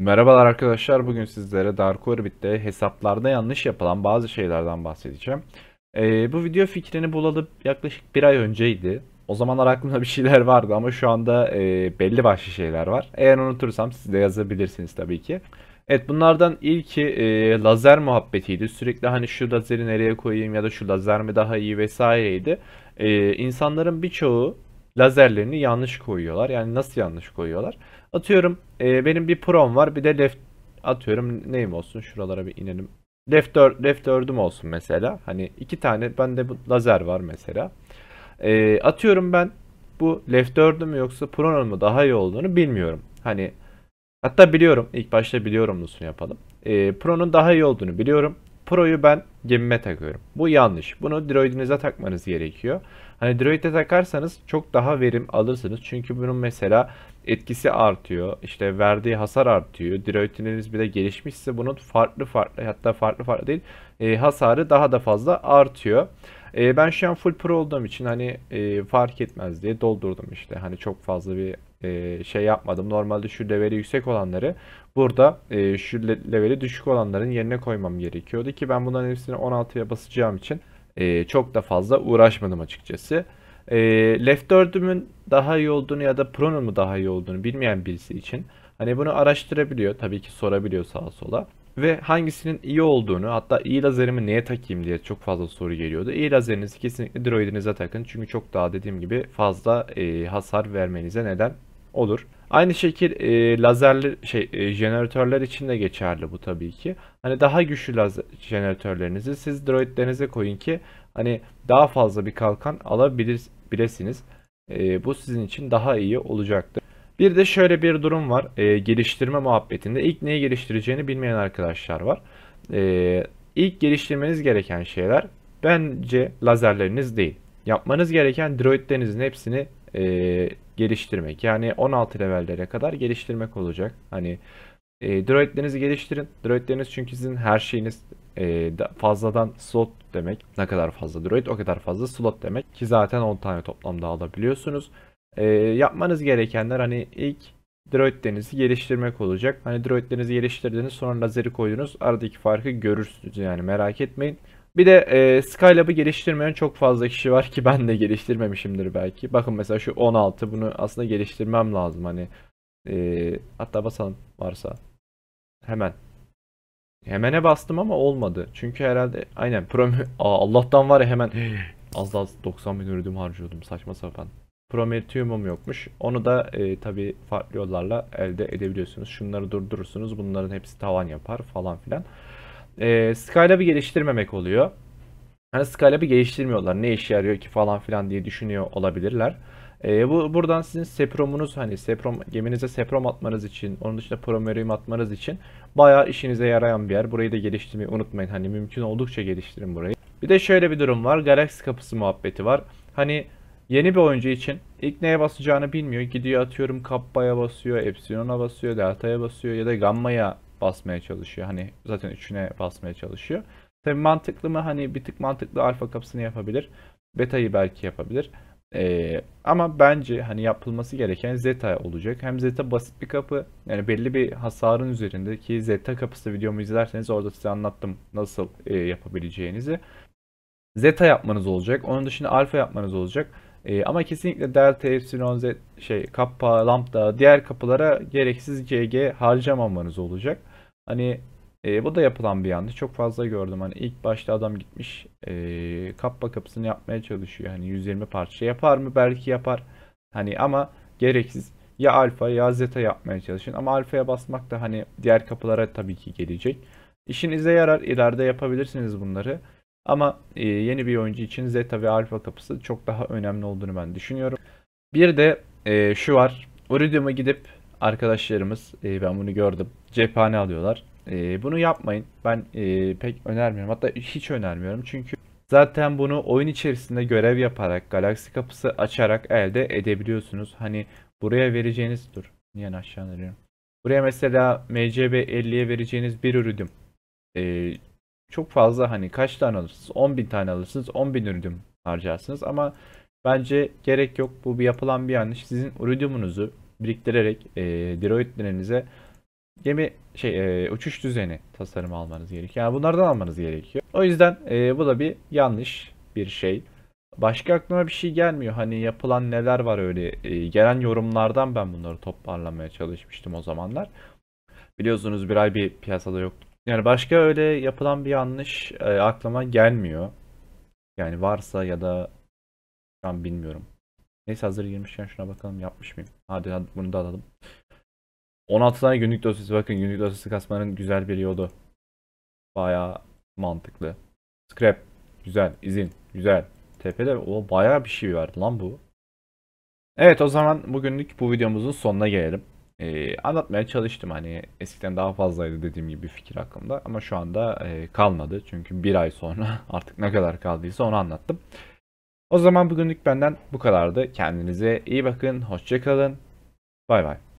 Merhabalar arkadaşlar. Bugün sizlere Dark Orbit'te hesaplarda yanlış yapılan bazı şeylerden bahsedeceğim. Ee, bu video fikrini bulalı yaklaşık bir ay önceydi. O zamanlar aklımda bir şeyler vardı ama şu anda e, belli başlı şeyler var. Eğer unutursam siz de yazabilirsiniz tabii ki. Evet bunlardan ilki e, lazer muhabbetiydi. Sürekli hani şu lazeri nereye koyayım ya da şu lazer mi daha iyi vesaireydi. E, insanların birçoğu lazerlerini yanlış koyuyorlar. Yani nasıl yanlış koyuyorlar? Atıyorum e, benim bir prom var bir de left atıyorum neyim olsun şuralara bir inelim. Left, left dördüm olsun mesela. Hani iki tane bende bu lazer var mesela. E, atıyorum ben bu left dördüm mü yoksa pronon mu daha iyi olduğunu bilmiyorum. Hani hatta biliyorum ilk başta biliyorum biliyorumlusunu yapalım. E, pro'nun daha iyi olduğunu biliyorum. Pro'yu ben gemime takıyorum. Bu yanlış. Bunu droidinize takmanız gerekiyor. Hani droide takarsanız çok daha verim alırsınız. Çünkü bunun mesela etkisi artıyor. İşte verdiği hasar artıyor. Droidiniz bir de gelişmişse bunun farklı farklı hatta farklı farklı değil e, hasarı daha da fazla artıyor. E, ben şu an full pro olduğum için hani e, fark etmez diye doldurdum işte. Hani çok fazla bir e, şey yapmadım. Normalde şu leveli yüksek olanları burada e, şu leveli düşük olanların yerine koymam gerekiyordu ki ben bunların hepsini 16'ya basacağım için e, çok da fazla uğraşmadım açıkçası. E, Left 4'ümün daha iyi olduğunu ya da Pro'nun mu daha iyi olduğunu bilmeyen birisi için hani bunu araştırabiliyor. Tabii ki sorabiliyor sağa sola. Ve hangisinin iyi olduğunu hatta iyi lazerimi neye takayım diye çok fazla soru geliyordu. İyi lazerinizi kesinlikle droidinize takın. Çünkü çok daha dediğim gibi fazla e, hasar vermenize neden olur. Aynı şekil e, lazerli şey e, jeneratörler için de geçerli bu tabii ki. Hani daha güçlü lazer jeneratörlerinizi siz droidlerinize koyun ki hani daha fazla bir kalkan alabilirsiniz. E, bu sizin için daha iyi olacaktır. Bir de şöyle bir durum var. E, geliştirme muhabbetinde ilk neyi geliştireceğini bilmeyen arkadaşlar var. E, ilk geliştirmeniz gereken şeyler bence lazerleriniz değil. Yapmanız gereken droidlerinizin hepsini e, geliştirmek. Yani 16 levellere kadar geliştirmek olacak. Hani e, droidlerinizi geliştirin. Droidleriniz çünkü sizin her şeyiniz e, fazladan slot demek. Ne kadar fazla droid o kadar fazla slot demek. Ki zaten 10 tane toplamda alabiliyorsunuz. E, yapmanız gerekenler hani ilk droidlerinizi geliştirmek olacak. Hani droidlerinizi geliştirdiniz sonra lazeri koydunuz. Aradaki farkı görürsünüz yani merak etmeyin. Bir de e, Skylab'ı geliştirmeyen çok fazla kişi var ki ben de geliştirmemişimdir belki. Bakın mesela şu 16 bunu aslında geliştirmem lazım hani. E, hatta basalım varsa. Hemen. Hemene bastım ama olmadı. Çünkü herhalde aynen prom Aa, Allah'tan var ya hemen az az 90 bin ürün harcıyordum saçma sapan. Prometheum'um yokmuş. Onu da e, tabii farklı yollarla elde edebiliyorsunuz. Şunları durdurursunuz. Bunların hepsi tavan yapar falan filan e, Skylab'ı geliştirmemek oluyor. Hani Skylab'ı geliştirmiyorlar. Ne işe yarıyor ki falan filan diye düşünüyor olabilirler. E, bu buradan sizin sepromunuz hani seprom geminize seprom atmanız için, onun dışında promerium atmanız için bayağı işinize yarayan bir yer. Burayı da geliştirmeyi unutmayın. Hani mümkün oldukça geliştirin burayı. Bir de şöyle bir durum var. Galaxy kapısı muhabbeti var. Hani yeni bir oyuncu için ilk neye basacağını bilmiyor. Gidiyor atıyorum Kappa'ya basıyor, Epsilon'a basıyor, Delta'ya basıyor ya da Gamma'ya basmaya çalışıyor. Hani zaten üçüne basmaya çalışıyor. Tabii mantıklı mı? Hani bir tık mantıklı alfa kapısını yapabilir. Beta'yı belki yapabilir. Ee, ama bence hani yapılması gereken zeta olacak. Hem zeta basit bir kapı yani belli bir hasarın üzerinde ki zeta kapısı videomu izlerseniz orada size anlattım nasıl e, yapabileceğinizi. Zeta yapmanız olacak. Onun dışında alfa yapmanız olacak. E, ama kesinlikle delta, epsilon, z, şey, kappa, lambda diğer kapılara gereksiz cg harcamamanız olacak. Hani e, bu da yapılan bir yandı. Çok fazla gördüm. Hani ilk başta adam gitmiş e, kappa kapısını yapmaya çalışıyor. Hani 120 parça yapar mı? Belki yapar. Hani ama gereksiz ya alfa ya zeta yapmaya çalışın. Ama alfaya basmak da hani diğer kapılara tabii ki gelecek. İşinize yarar. ileride yapabilirsiniz bunları. Ama e, yeni bir oyuncu için zeta ve alfa kapısı çok daha önemli olduğunu ben düşünüyorum. Bir de e, şu var. Uridium'a gidip arkadaşlarımız e, ben bunu gördüm. Cephane alıyorlar. E, bunu yapmayın. Ben e, pek önermiyorum. Hatta hiç önermiyorum. Çünkü zaten bunu oyun içerisinde görev yaparak, galaksi kapısı açarak elde edebiliyorsunuz. Hani buraya vereceğiniz... Dur. Niye aşağı arıyorum? Buraya mesela MCB 50'ye vereceğiniz bir ürüdüm. E, çok fazla hani kaç tane alırsınız? 10.000 tane alırsınız. 10.000 ürüdüm harcarsınız. Ama bence gerek yok. Bu bir yapılan bir yanlış. Sizin ürüdümünüzü biriktirerek e, droidlerinize gemi şey e, uçuş düzeni tasarımı almanız gerekiyor. Yani bunlardan almanız gerekiyor. O yüzden e, bu da bir yanlış bir şey. Başka aklıma bir şey gelmiyor. Hani yapılan neler var öyle e, gelen yorumlardan ben bunları toparlamaya çalışmıştım o zamanlar. Biliyorsunuz bir ay bir piyasada yoktu. Yani başka öyle yapılan bir yanlış e, aklıma gelmiyor. Yani varsa ya da ben bilmiyorum. Neyse hazır girmişken şuna bakalım yapmış mıyım? Hadi, hadi bunu da alalım. 16 tane günlük dosyası bakın günlük dosyası kasmanın güzel bir yolu. Baya mantıklı. Scrap. Güzel. izin Güzel. Tepede o baya bir şey var lan bu. Evet o zaman bugünlük bu videomuzun sonuna gelelim. Ee, anlatmaya çalıştım hani eskiden daha fazlaydı dediğim gibi fikir hakkında ama şu anda e, kalmadı çünkü bir ay sonra artık ne kadar kaldıysa onu anlattım. O zaman bugünlük benden bu kadardı. Kendinize iyi bakın. Hoşçakalın. Bay bay.